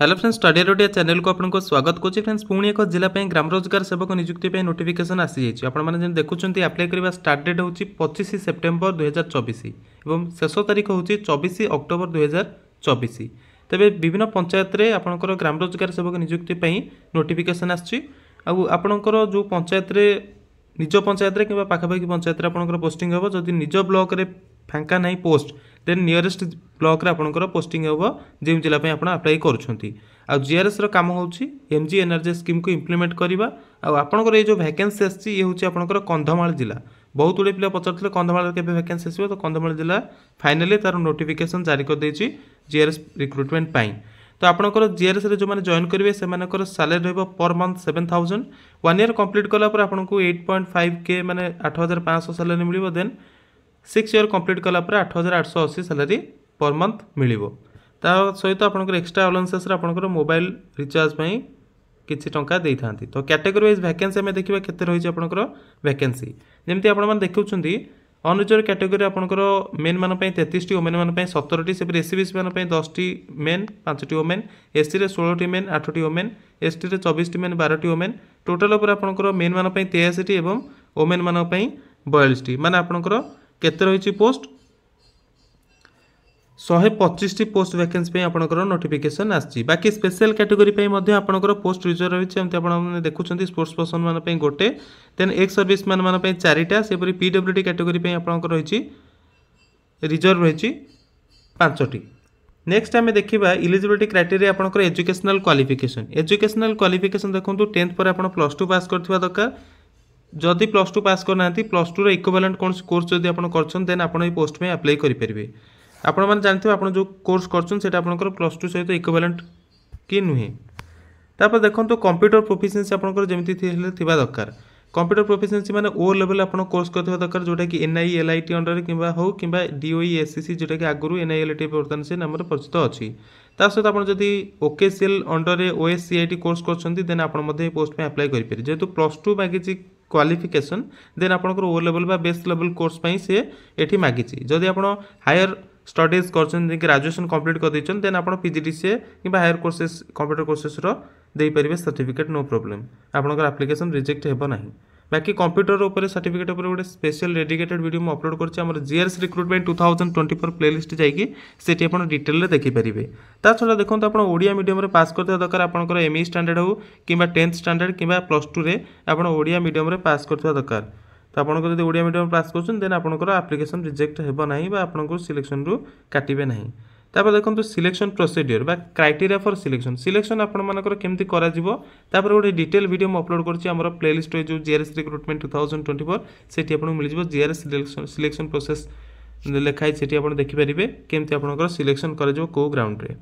hello friends study रोडिया channel को आपको स्वागत करुच्ची फ्रेंड्स पुणी एक जिला ग्राम रोजगार सेवक निजुक्ति नोटिफिकेसन आई आपने देखुं आप्लाय करने स्टार्ट डेट हूँ पचिश सेप्टेम्बर दुई हजार चबिश शेष तारीख हूँ चबिश अक्टोबर दुई हजार चबिश तेज विभिन्न पंचायत में आपंकर ग्राम रोजगार सेवक निजुक्ति नोटिफिकेसन आसू पंचायत ନିଜ ପଞ୍ଚାୟତରେ କିମ୍ବା ପାଖାପାଖି ପଞ୍ଚାୟତରେ ଆପଣଙ୍କର ପୋଷ୍ଟିଂ ହେବ ଯଦି ନିଜ ବ୍ଲକରେ ଫାଙ୍କା ନାହିଁ ପୋଷ୍ଟ ଦେନ୍ ନିୟରେଷ୍ଟ ବ୍ଲକରେ ଆପଣଙ୍କର ପୋଷ୍ଟିଂ ହେବ ଯେଉଁ ଜିଲ୍ଲା ପାଇଁ ଆପଣ ଆପ୍ଲାଏ କରୁଛନ୍ତି ଆଉ ଜିଆର୍ଏସ୍ର କାମ ହେଉଛି ଏମ୍ ଜି ଏନ୍ଆର୍ଜି ସ୍କିମ୍କୁ ଇମ୍ପ୍ଲିମେଣ୍ଟ କରିବା ଆଉ ଆପଣଙ୍କର ଏଇ ଯେଉଁ ଭ୍ୟାକେନ୍ସି ଆସିଛି ଇଏ ହେଉଛି ଆପଣଙ୍କର କନ୍ଧମାଳ ଜିଲ୍ଲା ବହୁତ ଗୁଡ଼ିଏ ପିଲା ପଚାରୁଥିଲେ କନ୍ଧମାଳରେ କେବେ ଭ୍ୟାକେନ୍ସି ଆସିବ ତ କନ୍ଧମାଳ ଜିଲ୍ଲା ଫାଇନାଲି ତା'ର ନୋଟିଫିକେସନ୍ ଜାରି କରିଦେଇଛି ଜିଆର୍ଏସ୍ ରିକ୍ରୁଟମେଣ୍ଟ ପାଇଁ তো আপনার জিআরএস রে যে জয়েন করবে সে স্যালারি রহব per month seven thousand one year complete কলা পরে আপনার এইট পয়েন্ট ফাইভ কে মানে আট হাজার পাঁচশো স্যালারি মিলব দেন সিক্স ইয়ার কমপ্লিট কলা পরে আট হাজার আটশো অশী স্যালারি পর মন্থ মিলব তা সহিত আপনার এক্সট্রা আলাউন্সেসরে আপনার মোবাইল রিচার্জ পাই কিছু টাকা দিয়ে থাকে তো ক্যাটেগরি ওয়াইজ ভ্যাকেন্সি আমি ଦେଖିବା କେତେ রয়েছে আপনার ভ্যাকেন্সি ଯେମିତି আপনার দেখুছেন অনরিজর্ভ ক্যাটেগোরি আপনার মেনমান তেত্রিশটি ওমেনমান সতেরটি সেপরি এসি বিসি মান দশটি মেন পাঁচটি ওমেন এসসিরে ষোলটি মেন আঠটি ওমেন এসটিরে চবিশটি মেন বারোটি ওমেন টোটাল উপরে আপনার মেনমান তেয়াশিটি এবং ওমেনমান বয়ালিশটি মানে আপনার কেতে রয়েছে পোস্ট ଶହେ ପଚିଶଟି ପୋଷ୍ଟ ଭ୍ୟାକେନ୍ସି ପାଇଁ ଆପଣଙ୍କର ନୋଟିଫିକେସନ୍ ଆସିଛି ବାକି ସ୍ପେଶାଲ କ୍ୟାଟେଗୋରୀ ପାଇଁ ମଧ୍ୟ ଆପଣଙ୍କର ପୋଷ୍ଟ ରିଜର୍ଭ ରହିଛି ଯେମିତି ଆପଣମାନେ ଦେଖୁଛନ୍ତି ସ୍ପୋର୍ଟସ୍ ପର୍ସନମାନଙ୍କ ପାଇଁ ଗୋଟେ ଦେନ୍ ଏକ୍ସ ସର୍ଭିସ୍ ପାଇଁ ଚାରିଟା ସେହିପରି ପି ଡବ୍ଲ୍ୟୁ ଡ଼ି କ୍ୟାଟେଗୋରୀ ପାଇଁ ଆପଣଙ୍କର ରହିଛି ରିଜର୍ଭ ରହିଛି ପାଞ୍ଚଟି ନେକ୍ସଟ ଆମେ ଦେଖିବା ଇଲିଜିବିଲିଟି କ୍ରାଇଟେରିଆ ଆପଣଙ୍କର ଏଜୁକେସନାଲ୍ କ୍ୱାଲିଫିକେସନ୍ ଏଜୁକେସନାଲ୍ କ୍ୱାଲିଫିକେସନ୍ ଦେଖନ୍ତୁ ଟେନ୍ଥ ପରେ ଆପଣ ପ୍ଲସ୍ ଟୁ ପାସ୍ କରିଥିବା ଦରକାର ଯଦି ପ୍ଲସ୍ ଟୁ ପାସ୍ କରିନାହାନ୍ତି ପ୍ଲସ୍ ଟୁର ଇକ୍ୱିଭାଲେଣ୍ଟ କୌଣସି କୋର୍ସ ଯଦି ଆପଣ କରିଛନ୍ତି ଦେନ୍ ଆପଣ ଏହି ପୋଷ୍ଟ ପାଇଁ ଆପ୍ଲାଏ କରିପାରିବେ ଆପଣମାନେ ଜାଣିଥିବେ ଆପଣ ଯେଉଁ କୋର୍ସ କରୁଛନ୍ତି ସେଇଟା ଆପଣଙ୍କର ପ୍ଲସ୍ ଟୁ ସହିତ ଇକ୍ୱିଭାଲେଣ୍ଟ କି ନୁହେଁ ତାପରେ ଦେଖନ୍ତୁ କମ୍ପ୍ୟୁଟର ପ୍ରୋଫିସିଏନ୍ସି ଆପଣଙ୍କର ଯେମିତି ହେଲେ ଥିବା ଦରକାର କମ୍ପ୍ୟୁଟର ପ୍ରୋଫିସିଏନ୍ସି ମାନେ ଓ ଲେଭେଲ୍ ଆପଣ କୋର୍ସ କରିଥିବା ଦରକାର ଯେଉଁଟାକି ଏନ୍ଆଇ ଏଲ୍ଆଇଟି ଅଣ୍ଡରରେ କିମ୍ବା ହେଉ କିମ୍ବା ଡିଓଇ ଏସ୍ସିସି ଯେଉଁଟାକି ଆଗରୁ ଏନ୍ଆଇ ଏଲ୍ଆଇଟି ବର୍ତ୍ତମାନ ସେ ନାମରେ ପରିଚିତ ଅଛି ତା ସହିତ ଆପଣ ଯଦି ଓକେସିଏଲ୍ ଅଣ୍ଡରରେ ଓଏସ୍ସିଆଇଟି କୋର୍ସ କରୁଛନ୍ତି ଦେନ୍ ଆପଣ ମଧ୍ୟ ଏହି ପୋଷ୍ଟ ପାଇଁ ଆପ୍ଲାଏ କରିପାରିବେ ଯେହେତୁ ପ୍ଲସ୍ ଟୁ ମାଗିଛି କ୍ୱାଲିଫିକେସନ୍ ଦେନ୍ ଆପଣଙ୍କର ଓ ଲେଭେଲ୍ ବା ବେସ୍ ଲେଭେଲ୍ କୋର୍ସ ପାଇଁ ସେ ଏଠି ମାଗିଛି ଯଦି ଆପଣ ହାୟର स्टडीज कर ग्राजुएसन कम्प्लीट कर देन आप पीजीडीसीए कि हायर कोर्सेस कंप्यूटर कोर्सेसर ଦେଇପାରିବେ ସାର୍ଟିଫିକେଟ୍ ନୋ ପ୍ରୋବ୍ଲେମ୍ ଆପଣଙ୍କର ଆପ୍ଲିକେସନ୍ ରିଜେକ୍ଟ ହେବ ନାହିଁ ବାକି କମ୍ପ୍ୟୁଟର ଉପରେ ସାର୍ଟିଫିକେଟ୍ ଉପରେ ଗୋଟେ ସ୍ପେଶାଲ ଡେଡିକେଟେଡ୍ ଭିଡ଼ିଓ ମୁଁ ଅପଲୋଡ଼ କରିଛି ଆମର GRS recruitment two thousand twenty four playlist ଯାଇକି ସେଠି ଆପଣ ଡିଟେଲରେ ଦେଖିପାରିବେ ତା ଛଡ଼ା ଦେଖନ୍ତୁ ଆପଣ ଓଡ଼ିଆ ମିଡ଼ିୟମରେ ପାସ୍ କରିଥିବା ଦରକାର ଆପଣଙ୍କର ଏମ୍ଇ ଷ୍ଟାଣ୍ଡାର୍ଡ଼ ହେଉ କିମ୍ବା ଟେନ୍ଥ ଷ୍ଟାଣ୍ଡାର୍ଡ଼ କିମ୍ବା ପ୍ଲସ୍ ଟୁରେ ଆପଣ ଓଡ଼ିଆ ମିଡ଼ିୟମରେ ପାସ୍ କରିଥିବା ଦରକାର ଆପଣଙ୍କ ଯଦି ଓଡ଼ିଆ ମିଡ଼ିୟମ୍ ପାସ୍ କରୁଛନ୍ତି ଦେନ୍ ଆପଣଙ୍କର ଆପ୍ଲିକେସନ୍ ରିଜେକ୍ଟ ହେବ ନାହିଁ ବା ଆପଣଙ୍କୁ ସିଲେକ୍ସନ୍ରୁ କାଟିବେ ନାହିଁ ତାପରେ ଦେଖନ୍ତୁ ସିଲେକ୍ସନ୍ ପ୍ରୋସିଡ଼ିଓର ବା କ୍ରାଇଟେରିଆ ଫର୍ ସିଲେକ୍ସନ୍ ସିଲେକ୍ସନ୍ ଆପଣମାନଙ୍କର କେମିତି କରାଯିବ ତାପରେ ଗୋଟେ ଡିଟେଲ୍ ଭିଡ଼ିଓ ମୁଁ ଅପଲୋଡ଼ କରୁଛି ଆମର ପ୍ଲେଲିଷ୍ଟ ଯେଉଁ GRS recruitment two thousand twenty four ସେଠି ଆପଣଙ୍କୁ ମିଳିଯିବ ଜିଆର୍ଏସ୍ ସିଲେକ୍ସନ୍ ସିଲେକ୍ସନ୍ ପ୍ରୋସେସ୍ ଲେଖା ହେଇଛି ସେଠି ଆପଣ ଦେଖିପାରିବେ କେମିତି ଆପଣଙ୍କର ସିଲେକ୍ସନ୍ କରାଯିବ କେଉଁ ଗ୍ରାଉଣ୍ଡରେ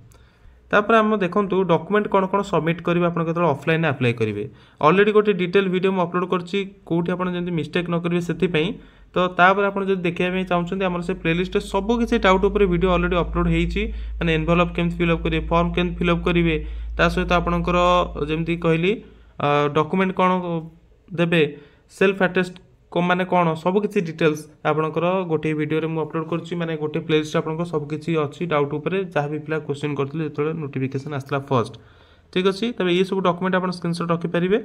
ତାପରେ ଆମେ ଦେଖନ୍ତୁ ଡକୁମେଣ୍ଟ କ'ଣ କ'ଣ ସବମିଟ୍ କରିବେ ଆପଣ କେତେବେଳେ ଅଫଲାଇନ୍ରେ ଆପ୍ଲାଏ କରିବେ ଅଲରେଡ଼ି ଗୋଟେ ଡିଟେଲ୍ ଭିଡ଼ିଓ ମୁଁ ଅପଲୋଡ଼ କରିଛି କେଉଁଠି ଆପଣ ଯେମିତି ମିଷ୍ଟେକ୍ ନ କରିବେ ସେଥିପାଇଁ ତ ତାପରେ ଆପଣ ଯଦି ଦେଖିବା ପାଇଁ ଚାହୁଁଛନ୍ତି ଆମର ସେ ପ୍ଲେଲିଷ୍ଟରେ ସବୁ କିଛି ଡାଉଟ୍ ଉପରେ ଭିଡ଼ିଓ ଅଲରେଡ଼ି ଅପଲୋଡ଼ ହେଇଛି ମାନେ ଏନଭଲପ୍ କେମିତି ଫିଲ୍ଅପ୍ କରିବେ ଫର୍ମ କେମିତି ଫିଲ୍ଅପ୍ କରିବେ ତା ସହିତ ଆପଣଙ୍କର ଯେମିତି କହିଲି ଡକୁମେଣ୍ଟ କ'ଣ ଦେବେ ସେଲ୍ଫ ଆଟେଷ୍ଟ ମାନେ କ'ଣ ସବୁକିଛି ଡିଟେଲ୍ସ ଆପଣଙ୍କର ଗୋଟିଏ ଭିଡ଼ିଓରେ ମୁଁ ଅପଲୋଡ଼ କରୁଛି ମାନେ ଗୋଟିଏ ପ୍ଲେଲିଷ୍ଟ ଆପଣଙ୍କର ସବୁକିଛି ଅଛି ଡାଉଟ୍ ଉପରେ ଯାହା ବି ପିଲା କୋଶ୍ଚିନ୍ କରିଥିଲେ ଯେତେବେଳେ ନୋଟିଫିକେସନ୍ ଆସିଲା ଫର୍ଷ୍ଟ ଠିକ୍ ଅଛି ତେବେ ଏସବୁ ଡକୁମେଣ୍ଟ ଆପଣ ସ୍କ୍ରିନସଟ୍ ରଖିପାରିବେ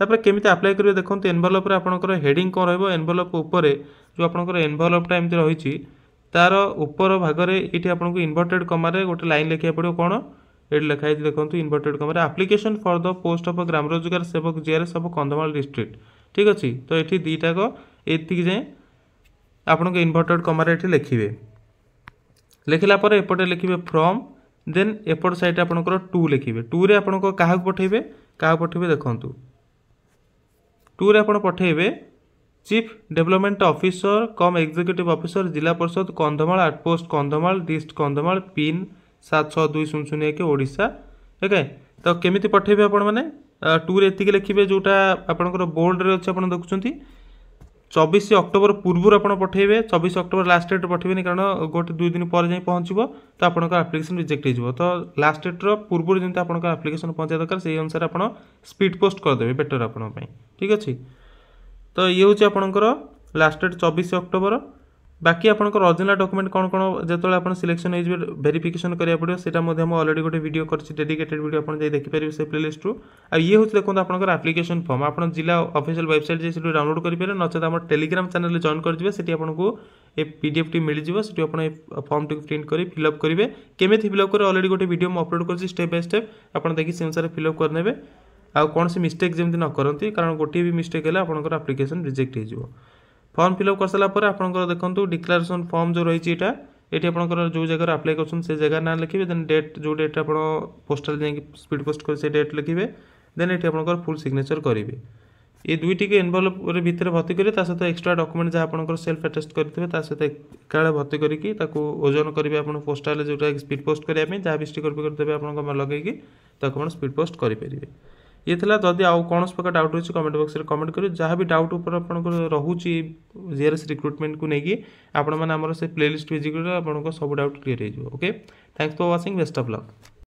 ତାପରେ କେମିତି ଆପ୍ଲାଏ କରିବେ ଦେଖନ୍ତୁ ଏନଭଲପ୍ରେ ଆପଣଙ୍କର ହେଡ଼ିଂ କ'ଣ ରହିବ ଏନଭଲପ୍ ଉପରେ ଯେଉଁ ଆପଣଙ୍କର ଏନଭଲପ୍ଟା ଏମିତି ରହିଛି ତା'ର ଉପର ଭାଗରେ ଏଇଠି ଆପଣଙ୍କୁ ଇନଭର୍ଟେଡ଼ କମାରେ ଗୋଟେ ଲାଇନ୍ ଲେଖିବାକୁ ପଡ଼ିବ କ'ଣ ଏଠି ଲେଖା ହେଇଛି ଦେଖନ୍ତୁ ଇନଭର୍ଟେଡ଼ କମାରେ application for the post of ଗ୍ରାମ ରୋଜଗାର ସେବକ ଜିଆର୍ଏସ୍ ଅଫ୍ କନ୍ଧମାଳ ଡିଷ୍ଟ୍ରିକ୍ଟ ঠিক ଅଛି ତ ଏଠି ଦୁଇଟାକ ଏତିକି ଯାଏଁ ଆପଣଙ୍କ ଇନଭର୍ଟେଡ଼ କମାରେ ଏଠି ଲେଖିବେ ଲେଖିଲା ପରେ ଏପଟେ ଲେଖିବେ ଫ୍ରମ୍ ଦେନ୍ ଏପଟ ସାଇଡ଼୍ ଆପଣଙ୍କର ଟୁ ଲେଖିବେ ଟୁରେ ଆପଣଙ୍କ କାହାକୁ ପଠାଇବେ କାହାକୁ ପଠାଇବେ ଦେଖନ୍ତୁ ଟୁରେ ଆପଣ ପଠାଇବେ chief development officer cum executive officer Zilla Parishad Kandhamal outpost Kandhamal dist Kandhamal pin সাত ছ দুই শূন্য শূন্য এক ওড়িশা ওকে তো কেমিতি পঠাইবে আপনার ଟୁରେ ଏତିକି ଲେଖିବେ ଯେଉଁଟା ଆପଣଙ୍କର ବୋର୍ଡ଼ରେ ଅଛି ଆପଣ ଦେଖୁଛନ୍ତି ଚବିଶ ଅକ୍ଟୋବର ପୂର୍ବରୁ ଆପଣ ପଠାଇବେ ଚବିଶ ଅକ୍ଟୋବର ଲାଷ୍ଟ ଡେଟ୍ ପଠାଇବେନି କାରଣ ଗୋଟେ ଦୁଇ ଦିନ ପରେ ଯାଇ ପହଞ୍ଚିବ ତ ଆପଣଙ୍କ ଆପ୍ଲିକେସନ୍ ରିଜେକ୍ଟ ହେଇଯିବ ତ ଲାଷ୍ଟ ଡେଟ୍ର ପୂର୍ବରୁ ଯେମିତି ଆପଣଙ୍କ ଆପ୍ଲିକେସନ୍ ପହଞ୍ଚିବା ଦରକାର ସେଇ ଅନୁସାରେ ଆପଣ ସ୍ପିଡ଼ ପୋଷ୍ଟ କରିଦେବେ ବେଟର୍ ଆପଣଙ୍କ ପାଇଁ ଠିକ୍ ଅଛି ତ ଇଏ ହେଉଛି ଆପଣଙ୍କର ଲାଷ୍ଟ ଡେଟ୍ ଚବିଶ ଅକ୍ଟୋବର বাকি আপনার অরিজিনাল ডকুমেন্ট কোণ কোণ যেত আপনার সিলেকশন হয়ে ভেরিফিকেসন করা পড়ে সেটা আমি অলরেডি গোটে ভিডিও করছি ডেডিকেটেড ভিডিও আপনার যাই দেখিপারে সে প্লে লিস্ট্রু আয়ে হচ্ছে দেখুন আপনার আপ্লিকেসন ফর্ম আপনার জেলা অফিসিয়াল ওয়েবসাইট যাই সেটু ডাউনলোড করে নচেত আমার টেলিগ্রাম চ্যানেল জয়েন করে সেটি আপনার এই পিডিএফটি মিলিযোগ সেটি আপনার এই ফর্মটি প্রিন্ট করে ফিল আপ করবে কেমিতি ফিল আপ করে অলরেডি গোটে ভিডিও মু অপলোড করছি স্টেপ বাই স্টেপ আপনার দেখি সে অনুসারে ফিল আপ করে নেবে ଆଉ କୌଣସି ମିଷ୍ଟେକ୍ ଯେମିତି ନ କରନ୍ତି କାରଣ ଗୋଟିଏ ବି ମିଷ୍ଟେକ୍ ହେଲେ ଆପଣଙ୍କର ଆପ୍ଲିକେସନ୍ ରିଜେକ୍ଟ ହୋଇଯିବ ফর্ম ফিলঅপ କରିସାରିଲା ପରେ ଆପଣଙ୍କର ଦେଖନ୍ତୁ ଡିକ୍ଲାରେସନ୍ ଫର୍ମ ଯେଉଁ ରହିଛି ଏଇଟା ଏଠି ଆପଣଙ୍କର ଯେଉଁ ଜାଗାରେ ଆପ୍ଲାଏ କରୁଛନ୍ତି ସେ ଜାଗାର ନାଁ ଲେଖିବେ ଦେନ୍ ଡେଟ୍ ଯେଉଁ ଡେଟ୍ ଆପଣ ପୋଷ୍ଟାଲ ଯାଇକି ସ୍ପିଡ଼ ପୋଷ୍ଟ କରି ସେ ଡେଟ୍ ଲେଖିବେ ଦେନ୍ ଏଠି ଆପଣଙ୍କର ଫୁଲ୍ ସିଗ୍ନେଚର କରିବେ ଏ ଦୁଇଟିକୁ ଏନଭଲପରେ ଭିତରେ ଭର୍ତ୍ତି କରି ତା ସହିତ ଏକ୍ସଟ୍ରା ଡକୁମେଣ୍ଟ ଯାହା ଆପଣଙ୍କର ସେଲ୍ଫ ଆଟାଚ୍ କରିଥିବେ ତା ସହିତ ଏକାଳେ ଭର୍ତ୍ତି କରିକି ତାକୁ ଓଜନ କରିବେ ଆପଣ ପୋଷ୍ଟାଲରେ ଯେଉଁଟା ସ୍ପିଡ଼ ପୋଷ୍ଟ କରିବା ପାଇଁ ଯାହା ବି ଷ୍ଟିକର ଫିକର ଦେବେ ଆପଣଙ୍କ ଲଗେଇକି ତାକୁ ଆପଣ ସ୍ପିଡ଼ ପୋଷ୍ଟ କରିପାରିବେ ଇଏ ଥିଲା ଯଦି ଆଉ କୌଣସି ପ୍ରକାର ଡାଉଟ୍ ରହିଛି କମେଣ୍ଟ ବକ୍ସରେ କମେଣ୍ଟ କରିବେ ଯାହା ବି ଡାଉଟ୍ ଉପରେ ଆପଣଙ୍କର ରହୁଛି ଜିଆରଏସ୍ ରିକ୍ରୁଟମେଣ୍ଟକୁ ନେଇକି ଆପଣମାନେ ଆମର ସେ ପ୍ଲେଲିଷ୍ଟ ଭିଜିଟ୍ କରିଲେ ଆପଣଙ୍କ ସବୁ ଡାଉଟ୍ କ୍ଲିୟର ହେଇଯିବ okay thanks for watching best of lock